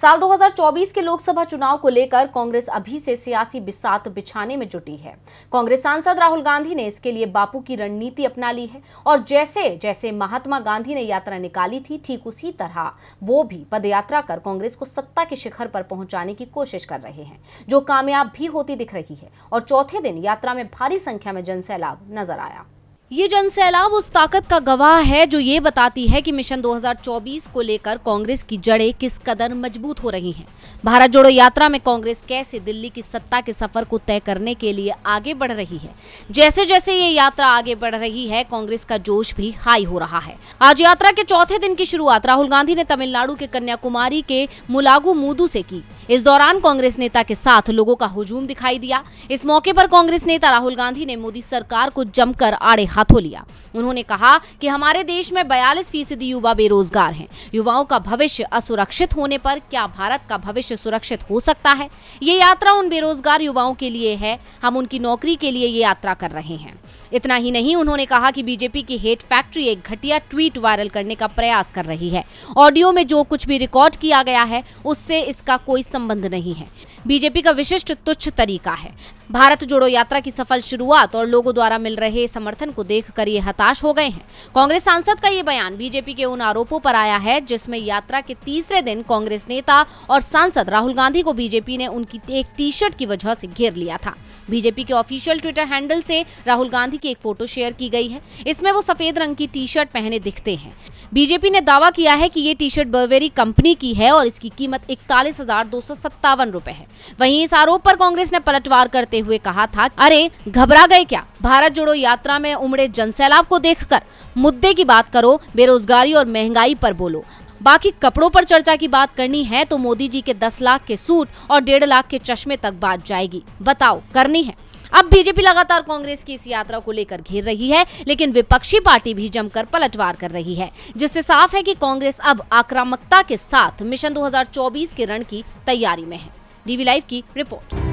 साल 2024 के लोकसभा चुनाव को लेकर कांग्रेस अभी से सियासी बिसात बिछाने में जुटी है कांग्रेस सांसद राहुल गांधी ने इसके लिए बापू की रणनीति अपना ली है और जैसे जैसे महात्मा गांधी ने यात्रा निकाली थी ठीक उसी तरह वो भी पदयात्रा कर कांग्रेस को सत्ता के शिखर पर पहुंचाने की कोशिश कर रहे हैं जो कामयाब भी होती दिख रही है और चौथे दिन यात्रा में भारी संख्या में जनसैलाब नजर आया ये जन सैलाब उस ताकत का गवाह है जो ये बताती है कि मिशन 2024 को लेकर कांग्रेस की जड़ें किस कदर मजबूत हो रही हैं भारत जोड़ो यात्रा में कांग्रेस कैसे दिल्ली की सत्ता के सफर को तय करने के लिए आगे बढ़ रही है जैसे जैसे ये यात्रा आगे बढ़ रही है कांग्रेस का जोश भी हाई हो रहा है आज यात्रा के चौथे दिन की शुरुआत राहुल गांधी ने तमिलनाडु के कन्याकुमारी के मुलागू मुदू से की इस दौरान कांग्रेस नेता के साथ लोगों का हुजूम दिखाई दिया इस मौके पर कांग्रेस नेता राहुल गांधी ने मोदी सरकार को जमकर आड़े हाथों लिया उन्होंने कहा कि हमारे देश में बयालीस फीसदी युवा बेरोजगार हैं युवाओं का भविष्य असुरक्षित होने पर क्या भारत का भविष्य सुरक्षित हो सकता है ये यात्रा उन बेरोजगार युवाओं के लिए है हम उनकी नौकरी के लिए ये यात्रा कर रहे हैं इतना ही नहीं उन्होंने कहा कि बीजेपी की हेट फैक्ट्री एक घटिया ट्वीट वायरल करने का प्रयास कर रही है ऑडियो में जो कुछ भी रिकॉर्ड किया गया है उससे इसका कोई संबंध नहीं है बीजेपी का विशिष्ट तुच्छ तरीका है भारत जोड़ो यात्रा की सफल शुरुआत और लोगों द्वारा मिल रहे समर्थन को देखकर ये हताश हो गए हैं कांग्रेस सांसद का ये बयान बीजेपी के उन आरोपों पर आया है जिसमें यात्रा के तीसरे दिन कांग्रेस नेता और सांसद राहुल गांधी को बीजेपी ने उनकी एक टी शर्ट की वजह से घेर लिया था बीजेपी के ऑफिशियल ट्विटर हैंडल से राहुल गांधी की एक फोटो शेयर की गई है इसमें वो सफेद रंग की टी शर्ट पहने दिखते हैं बीजेपी ने दावा किया है कि ये टी शर्ट बर्वेरी कंपनी की है और इसकी कीमत इकतालीस हजार दो सौ सत्तावन रूपए है वहीं इस आरोप पर कांग्रेस ने पलटवार करते हुए कहा था अरे घबरा गए क्या भारत जोड़ो यात्रा में उमड़े जनसैलाब को देखकर मुद्दे की बात करो बेरोजगारी और महंगाई पर बोलो बाकी कपड़ों पर चर्चा की बात करनी है तो मोदी जी के दस लाख के सूट और डेढ़ लाख के चश्मे तक बात जाएगी बताओ करनी है अब बीजेपी लगातार कांग्रेस की इस यात्रा को लेकर घेर रही है लेकिन विपक्षी पार्टी भी जमकर पलटवार कर रही है जिससे साफ है कि कांग्रेस अब आक्रामकता के साथ मिशन 2024 के रण की तैयारी में है डीवी लाइव की रिपोर्ट